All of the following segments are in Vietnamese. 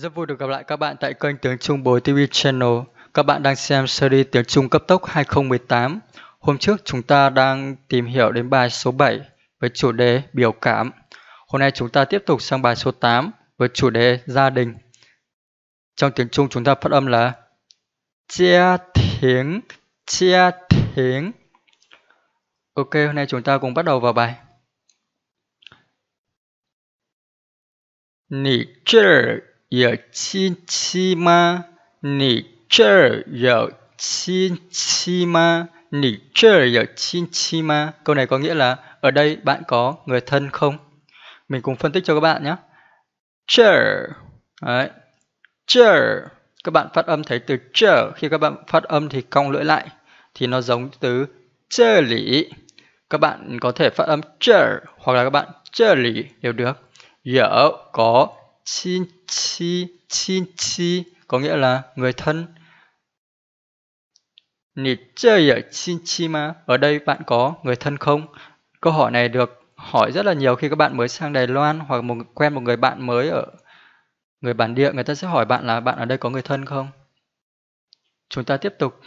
Rất vui được gặp lại các bạn tại kênh Tiếng Trung Bồi TV Channel. Các bạn đang xem series Tiếng Trung cấp tốc 2018. Hôm trước chúng ta đang tìm hiểu đến bài số 7 với chủ đề biểu cảm. Hôm nay chúng ta tiếp tục sang bài số 8 với chủ đề gia đình. Trong tiếng Trung chúng ta phát âm là chia thiếng, chia thiếng. Ok, hôm nay chúng ta cùng bắt đầu vào bài. 你这有亲戚吗？你这儿有亲戚吗？Nỉ Câu này có nghĩa là ở đây bạn có người thân không? Mình cùng phân tích cho các bạn nhé. Chờ Đấy. Chờ Các bạn phát âm thấy từ chờ Khi các bạn phát âm thì cong lưỡi lại Thì nó giống từ chờ lý Các bạn có thể phát âm chờ Hoặc là các bạn chờ lý đều được Dở có chi chi chi chi có nghĩa là người thân. Nì chơi ở chi chi mà. Ở đây bạn có người thân không? Câu hỏi này được hỏi rất là nhiều khi các bạn mới sang Đài Loan hoặc một quen một người bạn mới ở người bản địa người ta sẽ hỏi bạn là bạn ở đây có người thân không? Chúng ta tiếp tục.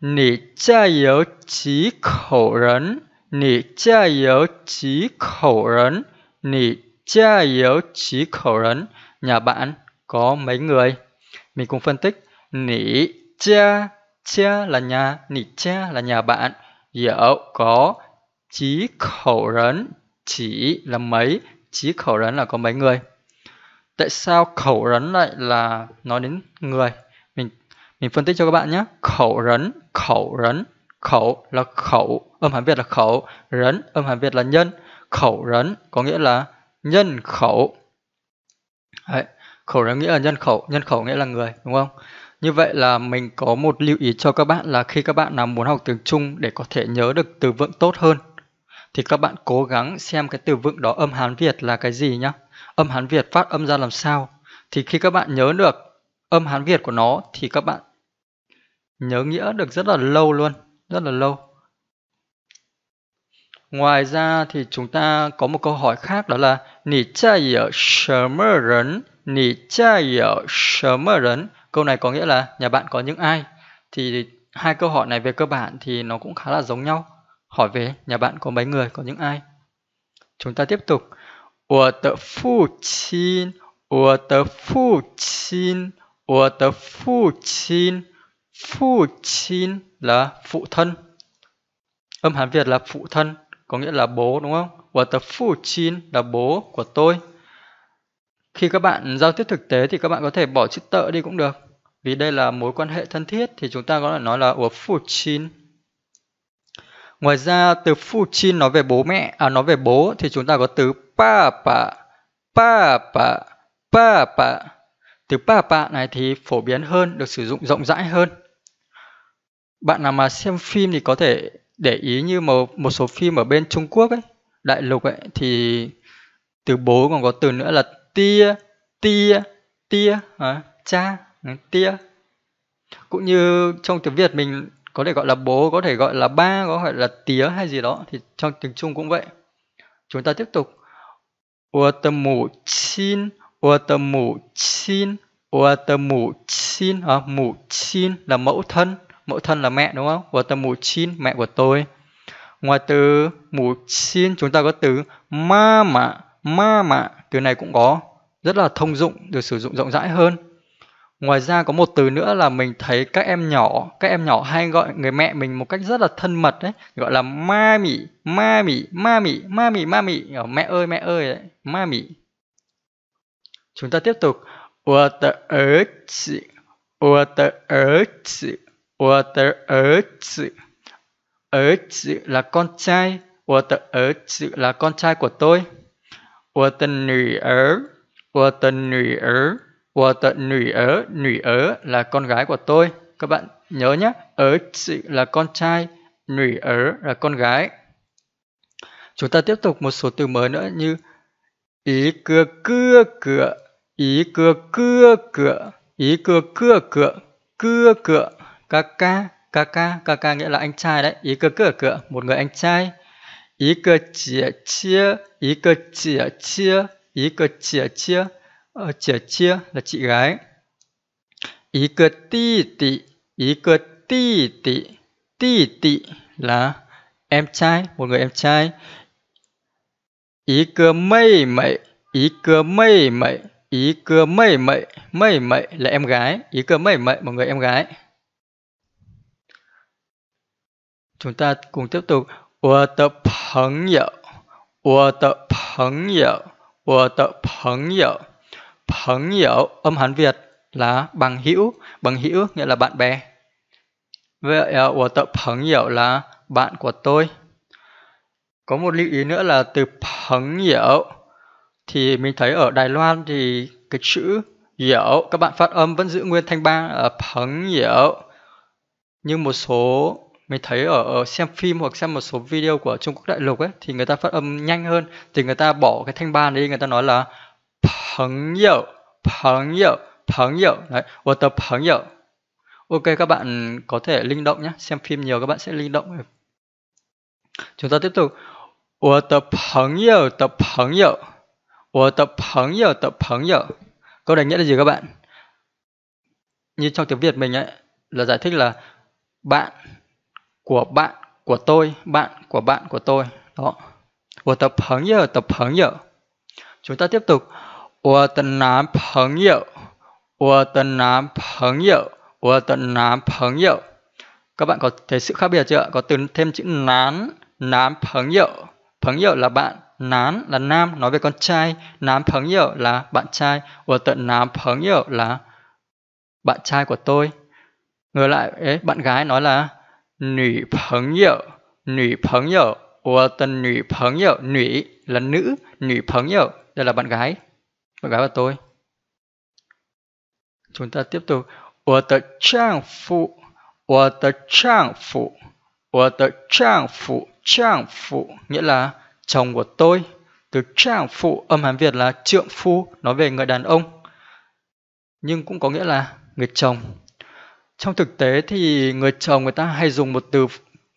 Nì cha yếu chí khẩu rấn. Nì cha yếu chí khẩu rấn. Nì cha yếu chỉ khẩu rấn nhà bạn có mấy người mình cùng phân tích nỉ cha cha là nhà nỉ cha là nhà bạn yếu có chỉ khẩu rấn chỉ là mấy chỉ khẩu rấn là có mấy người tại sao khẩu rấn lại là nói đến người mình mình phân tích cho các bạn nhé khẩu rấn khẩu rấn khẩu là khẩu âm hán việt là khẩu rấn âm hán việt là nhân khẩu rấn có nghĩa là nhân khẩu Đấy, khẩu là nghĩa là nhân khẩu nhân khẩu nghĩa là người đúng không như vậy là mình có một lưu ý cho các bạn là khi các bạn nào muốn học tiếng Trung để có thể nhớ được từ vựng tốt hơn thì các bạn cố gắng xem cái từ vựng đó âm Hán Việt là cái gì nhá. Âm Hán Việt phát âm ra làm sao. Thì khi các bạn nhớ được âm Hán Việt của nó thì các bạn nhớ nghĩa được rất là lâu luôn, rất là lâu. Ngoài ra thì chúng ta có một câu hỏi khác đó là Nì cha yở sớm rấn Nì cha yở Câu này có nghĩa là nhà bạn có những ai Thì hai câu hỏi này về cơ bản thì nó cũng khá là giống nhau Hỏi về nhà bạn có mấy người, có những ai Chúng ta tiếp tục Của tờ phụ chín Của tờ phụ chín Của tờ phụ chín Phụ chín là phụ thân Âm Hán Việt là phụ thân có nghĩa là bố đúng không? Waterfuchin là bố của tôi. Khi các bạn giao tiếp thực tế thì các bạn có thể bỏ chữ tợ đi cũng được. Vì đây là mối quan hệ thân thiết thì chúng ta có thể nói là Waterfuchin. Ngoài ra từ Fuchin nói về bố mẹ, à nói về bố thì chúng ta có từ papa, papa, papa. Từ papa này thì phổ biến hơn, được sử dụng rộng rãi hơn. Bạn nào mà xem phim thì có thể để ý như một một số phim ở bên Trung Quốc ấy đại lục ấy thì từ bố còn có từ nữa là tia tia tia à, cha ừ, tia cũng như trong tiếng Việt mình có thể gọi là bố có thể gọi là ba có thể là tía hay gì đó thì trong tiếng Trung cũng vậy chúng ta tiếp tục mù xin mù xin mù xin à, mù xin là mẫu thân mẫu thân là mẹ đúng không? Và từ mù chin mẹ của tôi. Ngoài từ mù chin chúng ta có từ ma mạ, ma mạ. Từ này cũng có rất là thông dụng, được sử dụng rộng rãi hơn. Ngoài ra có một từ nữa là mình thấy các em nhỏ, các em nhỏ hay gọi người mẹ mình một cách rất là thân mật đấy, gọi là ma mị, ma mị, ma mị, ma mị, ma mị, mẹ ơi, mẹ ơi đấy, ma mị. Chúng ta tiếp tục. earth earth Water 我的儿子，儿子 là con trai, Water 我的儿子 là con trai của tôi. Water Water Water 我的女儿，我的女儿，我的女儿，女儿 là con gái của tôi. Các bạn nhớ nhé, 儿子 là con trai, nữ ở là con gái. Chúng ta tiếp tục một số từ mới nữa như ý cửa cửa cửa, ý cửa cửa cửa, ý cửa cửa cửa, cửa cửa. Kaka, kaka, kaka nghĩa là anh trai đấy. Ý cơ cửa cửa, một người anh trai. Ý cơ chia chia, ý cơ chia chia, ý cơ chia chia, ở chia chia là chị gái. Ý cơ ti tị, ý cơ ti tị, ti tị là em trai, một người em trai. Ý cơ mây mậy, ý cơ mây mậy, ý cơ mây mậy, mây mậy là em gái. Ý cơ mây mậy, một người em gái. chúng ta cùng tiếp tục. Tôi tập phẳng hiệu. âm Hán Việt là bằng hữu. Bằng hữu nghĩa là bạn bè. Vậy tôi à, tập là bạn của tôi. Có một lưu ý nữa là từ phẳng thì mình thấy ở Đài Loan thì cái chữ hiểu các bạn phát âm vẫn giữ nguyên thanh ba ở phẳng hiểu nhưng một số mình thấy ở, ở xem phim hoặc xem một số video của Trung Quốc đại lục ấy thì người ta phát âm nhanh hơn thì người ta bỏ cái thanh ba đi người ta nói là phẳng dậu phẳng dậu phẳng dậu đấy what tập phẳng dậu ok các bạn có thể linh động nhé xem phim nhiều các bạn sẽ linh động chúng ta tiếp tục what the phẳng dậu the phẳng dậu what the phẳng dậu the phẳng dậu câu này nghĩa là gì các bạn như trong tiếng việt mình ấy là giải thích là bạn của bạn của tôi, bạn của bạn của tôi. Đó. tập tập hứng hứng 我的朋友的朋友. Chúng ta tiếp tục. hứng hứng hứng 我的男朋友,我的男朋友,我的男朋友 .Các bạn có thấy sự khác biệt chưa? Có từ thêm chữ nán, nán 朋友 là bạn, nán là nam, nói về con trai. nám hứng là bạn trai. tận nám hứng 我的男朋友 là bạn trai của tôi. Ngược lại, ấy, bạn gái nói là nữ là nữ đây là bạn gái bạn gái và tôi chúng ta tiếp tục 我的丈夫我的丈夫我的丈夫丈夫 nghĩa là chồng của tôi từ trang phụ âm hán Việt là trượng phu nói về người đàn ông nhưng cũng có nghĩa là người chồng trong thực tế thì người chồng người ta hay dùng một từ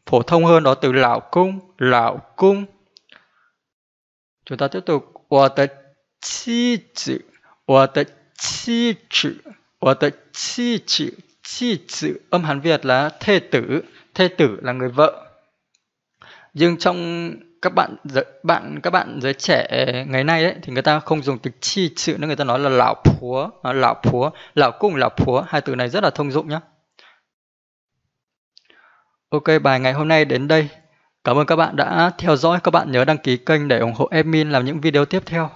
phổ thông hơn đó từ lão cung, lão cung. Chúng ta tiếp tục. âm Hán Việt là thê tử, thê tử là người vợ. Nhưng trong các bạn bạn các bạn giới trẻ ngày nay ấy, thì người ta không dùng từ chi chữ nữa người ta nói là lão phúa ờ, lão phúa lão cung lão phúa hai từ này rất là thông dụng nhá Ok bài ngày hôm nay đến đây. Cảm ơn các bạn đã theo dõi. Các bạn nhớ đăng ký kênh để ủng hộ admin làm những video tiếp theo.